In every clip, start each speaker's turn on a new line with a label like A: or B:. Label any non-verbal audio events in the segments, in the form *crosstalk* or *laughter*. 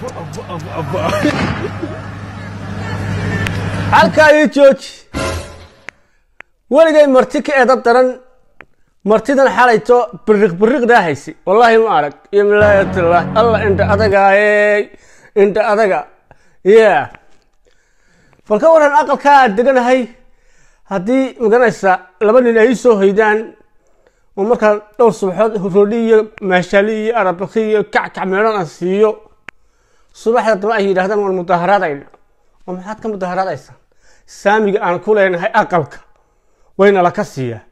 A: *laughs* halkaa ii jooji weligay marti ka eeda daran martidan xalayto biriq biriqdaa haysi wallaahi ma arag iyo milaayatlah alla indha adagaayey indha adaga ye bal ka warran aqalkaa aad deganahay haddii maganaysa laba nin ay soo haydaan oo markaa dhowr subaxood roodhi iyo maashali iyo arabaki iyo kackac meedhan aan siiyo subaxda daba ay yidhaahdaan waan mudaaharaadayna oo maxaad ka mudaharadaysaa saamiga aan ku leenahay aqalka wayna ka siiyaa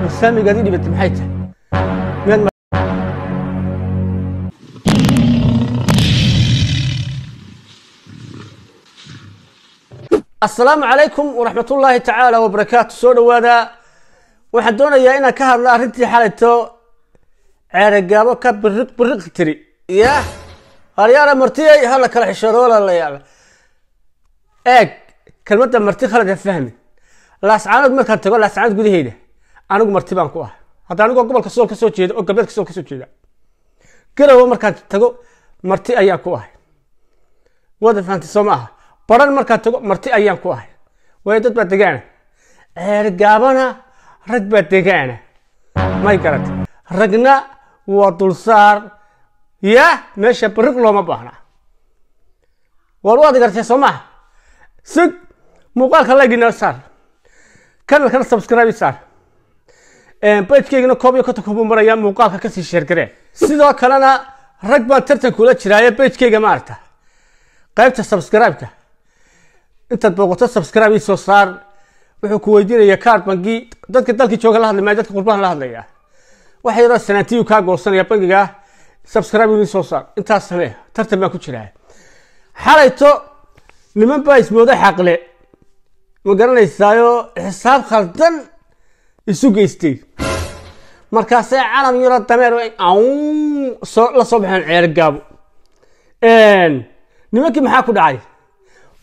A: war saamigaad ii dhibatay maxay tahay miyaad asalaamu calaykum waraxmatullaahi tacaala wabarakaatu soo dhawaada waxaan doonayaa inaan ka hadla arrintii xalayto ceeragaabo ka biriq biriq tiri yah halyaala martiyay hala kala xishoodo walaalayaal eeg kelmadda marti khalada fahmi laascaanood markaan tago laascaanood gudaheeda anigu marti baan ku ah hadda anigoo gobolka sool ka soo jeeda oo galbeedka sool ka jeeda garowa markaan tago marti ayaan ku ahay wada fahanti soo ma aha baran markaan tago marti ayaan ku ahay waayo dad baa degaana ceer gaabana rag baa degaana may garata ragna waa dulsaar ya meesha barig looma baahna war waad gartee soo maha sig muuqaalka laygina saar kanalkana subscribe saar bajkeygana koob iyo konton kubu marayaa muuqaalka kasii sheergaree sidoo kalena rag baan tartan kula jiraaye bajkeyga ma qaybta subscribe-ka intaad booqato subscribe isoo saar wuxuu ku weydiinaya kaar bangi dadka dalkii jooga la hadlay maya dadka qurbahan la hadlaya waxa yaroo sanaantiyu kaa goolsanaya bangiga subscribe idin soo saar intaas samee tartan baa ku jiraa xalayto niman baa ismooda xaqle ma garanaysaayo xisaab khaldan isu geystay markaasay calam yaro dameer la soo baxeen ceergaabo nimankii maxaa ku dhacay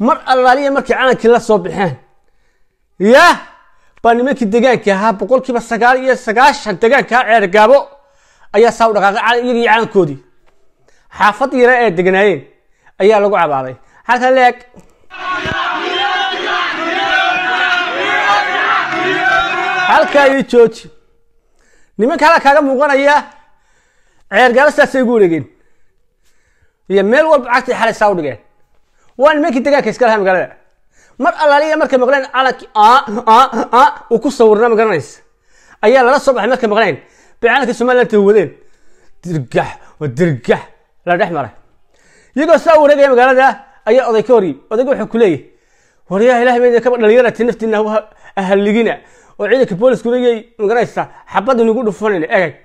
A: mar allaaliya markii calankii la soo baxeen ya baa nimankii degaanka ahaa boqolkiiba sagaal iyo sagaashan degaanka aha ceergaabo ayaa saa u dhaqaaqay iyagii calankoodii xaafad yare ay deganaayeen ayaa lagu cabaaday halkan leeg halkaa ii jooji nimanka hala kaaga muuqanaya ceergaalastaasay ugu wareegeen iyo meel walba cagtii xalay saa u dhigeen waa nimankii degaanka iska lahaa magaalada mar allaaliya markay maqleen calankii uu ku sawirnaa magaranaysa ayaa lala soo baxay markay maqleen بعلك السمال أنت ودين درجح ودرجح لا رحمه يقول سو رجيم قال هذا أي أذي كوري أذي جوح كلي وريا إله من كبر الليرة تنفت إنه أهل لجنة وعندك بولس كوري مقرأ إسا حبض فلان أجد إيه.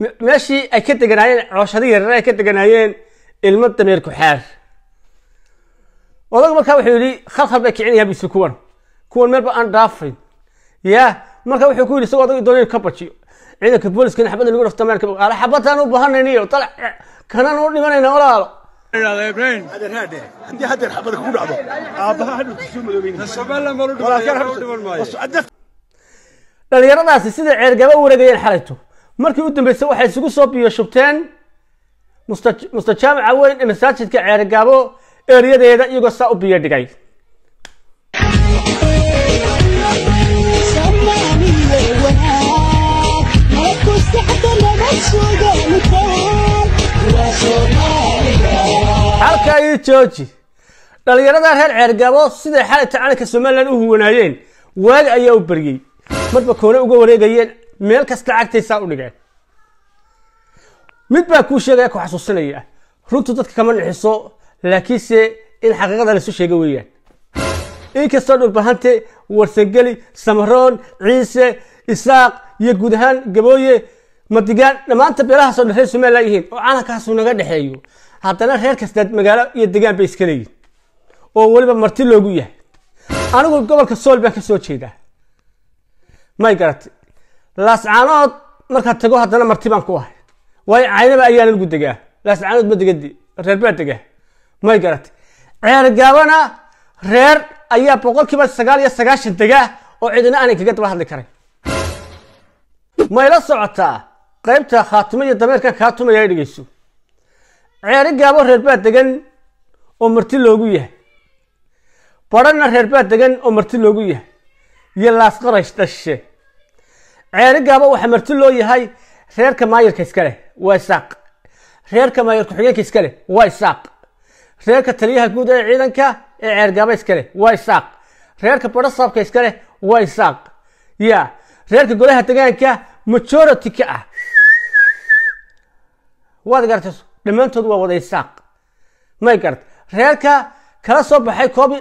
A: meeshii ay ka deganaayeen cooshadii yaryar ay ka deganaayeen ilmo dameer ku-xaar odaga markaa wuxuu yidhi khalkhal bay kicinayaa bisi kuwan kuwan meelba aan dhaafayn ya marka wuxuu ku yidhi isagoo odag doonay ka bajiyo ciidanka booliskana xabadda lagu dhafto meel kaal xabadaan u baahanaynaiyo dalac kanaan u dhimanayna walaalo haddii hadeer xabada kugu wareegayeen xalayto markii u dambeysay waxay isugu soo biyo shubteen mustajaamica weyn ee masaajidka ceerigaabo eeriyadeeda iyagoo saa u biyo dhigay halkaayo jooji dhallinyarada reer ceergaabo siday xalita calanka somalilan u huwanaayeen waagi ayaa u beriyey marba koone uga wareegayeen meel kasta cagtaysaa u dhigeen mid baa kuu sheegaya ku xasuusinaya runtu dadka kama nixiso laakiinse in xaqiiqada laisu sheega weeyaan inkastoo dhulbahante warsangeli samaroon ciise isaaq iyo guud ahaan gabooye madigaan dhammaanta beelahaasoo dhan reer somaliya yihiin oo caalamkaasuu naga dhexeeyo haddana reer kasta magaalo iyo degaan bay iska leeyihin oo weliba marti loogu yahay anigu gobolka sool baan ka soo jeedaa may garate laascaanood markaa tago haddana marti baan ku ahay waayo caynaba ayaan lagu degaa laascaanood ma degadi reer baa degaa may garatay ceergaabana reer ayaa boqol kiiba sagaal iyo sagaashan degaa oo cidina aanay kaga daba hadli karay mayla socotaa qaybta khaatimo iyo dameerka kaa tumaya ay dhegeyso ceeri gaabo reer baa degan oo marti loogu yahay badhanna reer baa degan oo marti loogu yahay iyo laasqarash dhashe ceerigaaba waxaa marti loo yahay reerka maayarka iskaleh waa isaaq reerka maayar ku-xigeenka iskaleh waa isaaq reerka taliyaha guud ee ciidanka ee ceergaaba iskaleh waa isaaq reerka barasaabka iskaleh waa isaaq ya reerka golaha degaanka majority-ka ah waad garta dhammaantood waa wada isaaq may garta reerka kala soo baxay koob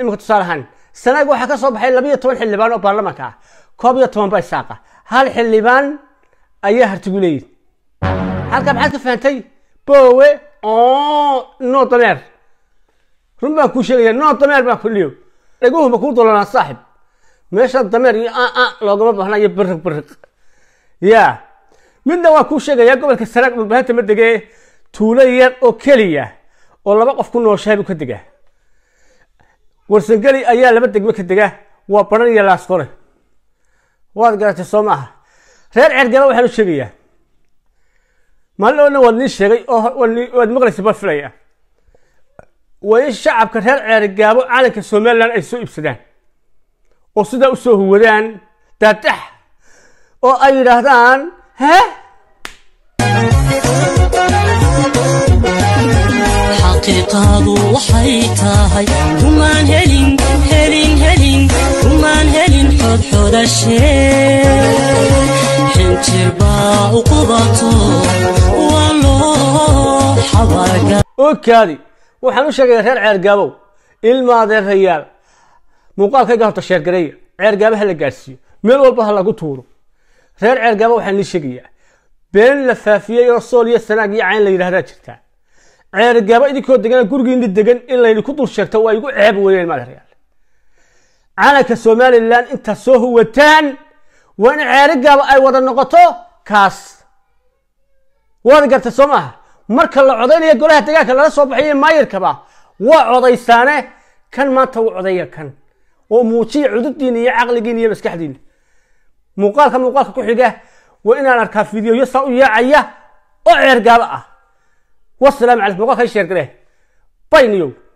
A: imika tusaalahaan sanaag waxaa ka soo baxay labiyo toban xildhibaan oo baarlamaanka ah koob iyo toban baa isaaqa hal xildhibaan ayaa hartigu leeyihi halkaa maxaad ka fahantay boowe noo dameer run baan kuu sheegaya noo dameer baan kuliyo dhaguhuma kuu dolanaa saaxib meeshaan dameer iyo aa loogama baahnayo bariq bariq yaa midna waan kuu sheegayaa gobolka sanaag mabahanta ma degee tuulo yar oo keliya oo laba qof ku noolshaabu ka dega warsageli ayaa laba degmo ka dega waa baran iyo laasqone waad garatay soo maaha reer ceergala waxaan u sheegayaa maalin oo dhan waad nii sheegay oowaad maqlaysa baa filaya waa in shacabka reer ceergaabo calanka somalilan ay soo iibsadaan oo sidaa usoo huwadaan daadax oo ay yidhaahdaan hee xaqiiqadu waxay tahay rumaan helin xodxodashe xinjir baa u qubato waa loo xabaagaokaadi waxaan u sheegaya reer ceergaabow ilmaadeerayaal muuqaalkayga horta sheergareeya ceergaaba ha la gaadhsiiyo meel walba ha lagu tuuro reer ceergaaba waxaan ii sheegayaa been la faafiyey oo sool iyo sanaag iyo cayn la yidhahdaa jirtaa ceergaaba idinkoo degan gurigiini degan in layni ku dul sheegto waa igu ceeb weeyaan maal calanka somalilan intaad soo huwataan waa in ceerigaaba ay wada noqoto kaas waad gartay soo maaha marka la codaynaya golaha dagaalka lala soo baxayo maayirkaba waa codaysaane kan maanta u codeeya kan oo muujiya cududiina iyo caqligiina iyo maskaxdiina muuqaalka muuqaalka ku xiga waa inaan arkaa fidiyoyo saa u yeecaya oo ceergaaba ah والسلام عليكم وقال خير باي نيو